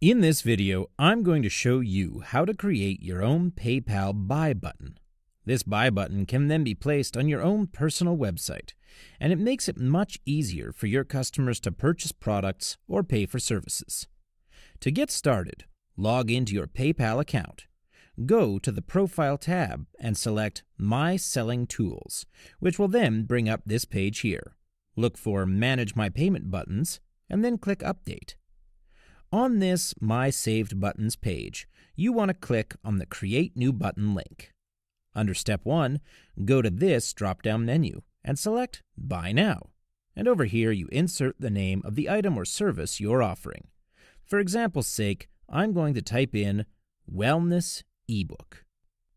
In this video, I'm going to show you how to create your own PayPal Buy button. This Buy button can then be placed on your own personal website, and it makes it much easier for your customers to purchase products or pay for services. To get started, log into your PayPal account. Go to the Profile tab and select My Selling Tools, which will then bring up this page here. Look for Manage My Payment buttons, and then click Update. On this My Saved Buttons page, you want to click on the Create New button link. Under Step 1, go to this drop down menu and select Buy Now. And over here, you insert the name of the item or service you're offering. For example's sake, I'm going to type in Wellness eBook.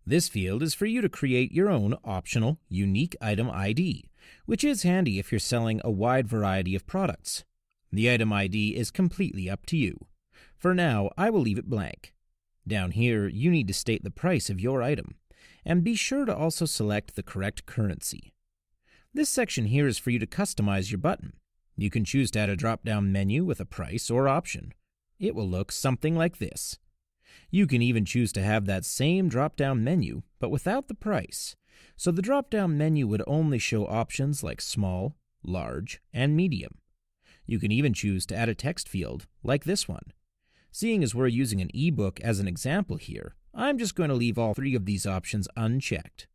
This field is for you to create your own optional unique item ID, which is handy if you're selling a wide variety of products. The item ID is completely up to you. For now, I will leave it blank. Down here, you need to state the price of your item, and be sure to also select the correct currency. This section here is for you to customize your button. You can choose to add a drop-down menu with a price or option. It will look something like this. You can even choose to have that same drop-down menu, but without the price. So the drop-down menu would only show options like small, large, and medium. You can even choose to add a text field, like this one. Seeing as we're using an ebook as an example here, I'm just going to leave all three of these options unchecked.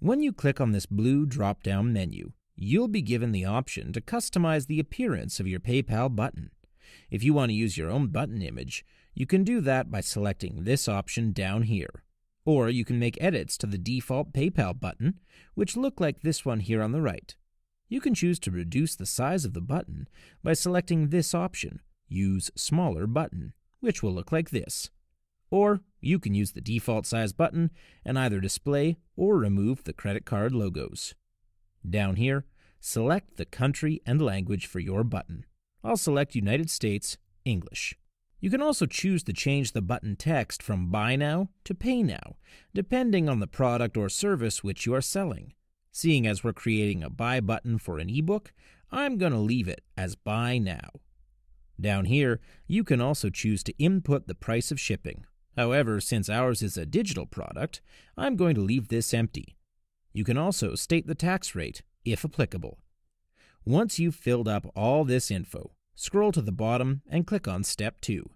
When you click on this blue drop-down menu, you'll be given the option to customize the appearance of your PayPal button. If you want to use your own button image, you can do that by selecting this option down here. Or you can make edits to the default PayPal button, which look like this one here on the right you can choose to reduce the size of the button by selecting this option, Use Smaller Button, which will look like this. Or you can use the default size button and either display or remove the credit card logos. Down here, select the country and language for your button. I'll select United States English. You can also choose to change the button text from Buy Now to Pay Now, depending on the product or service which you are selling. Seeing as we're creating a buy button for an ebook, I'm going to leave it as buy now. Down here, you can also choose to input the price of shipping. However, since ours is a digital product, I'm going to leave this empty. You can also state the tax rate, if applicable. Once you've filled up all this info, scroll to the bottom and click on Step 2.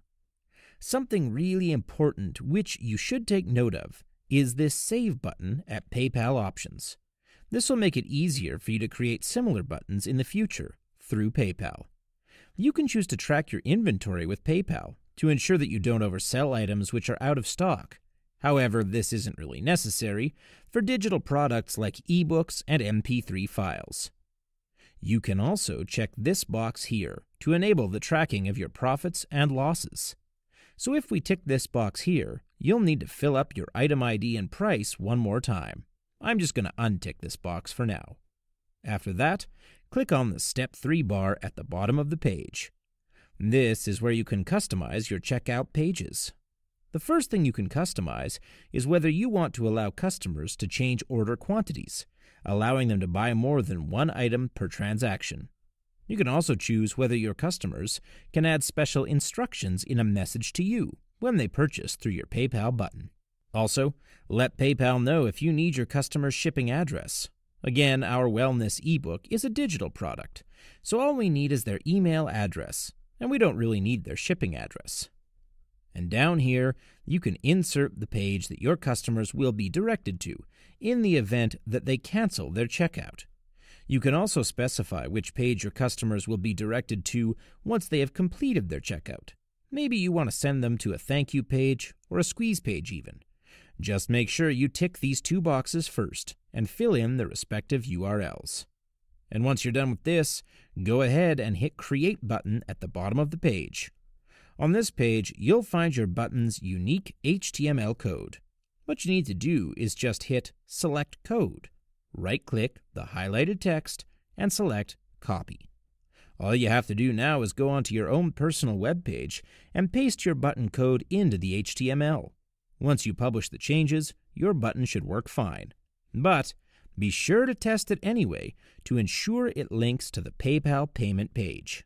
Something really important which you should take note of is this Save button at PayPal Options. This will make it easier for you to create similar buttons in the future through PayPal. You can choose to track your inventory with PayPal to ensure that you don't oversell items which are out of stock. However, this isn't really necessary for digital products like ebooks and MP3 files. You can also check this box here to enable the tracking of your profits and losses. So if we tick this box here, you'll need to fill up your item ID and price one more time. I'm just going to untick this box for now. After that, click on the Step 3 bar at the bottom of the page. This is where you can customize your checkout pages. The first thing you can customize is whether you want to allow customers to change order quantities, allowing them to buy more than one item per transaction. You can also choose whether your customers can add special instructions in a message to you when they purchase through your PayPal button. Also, let PayPal know if you need your customer's shipping address. Again, our wellness ebook is a digital product, so all we need is their email address, and we don't really need their shipping address. And down here, you can insert the page that your customers will be directed to in the event that they cancel their checkout. You can also specify which page your customers will be directed to once they have completed their checkout. Maybe you want to send them to a thank you page or a squeeze page, even. Just make sure you tick these two boxes first and fill in the respective URLs. And once you're done with this, go ahead and hit Create button at the bottom of the page. On this page, you'll find your button's unique HTML code. What you need to do is just hit Select Code, right-click the highlighted text, and select Copy. All you have to do now is go onto your own personal web page and paste your button code into the HTML. Once you publish the changes, your button should work fine. But be sure to test it anyway to ensure it links to the PayPal payment page.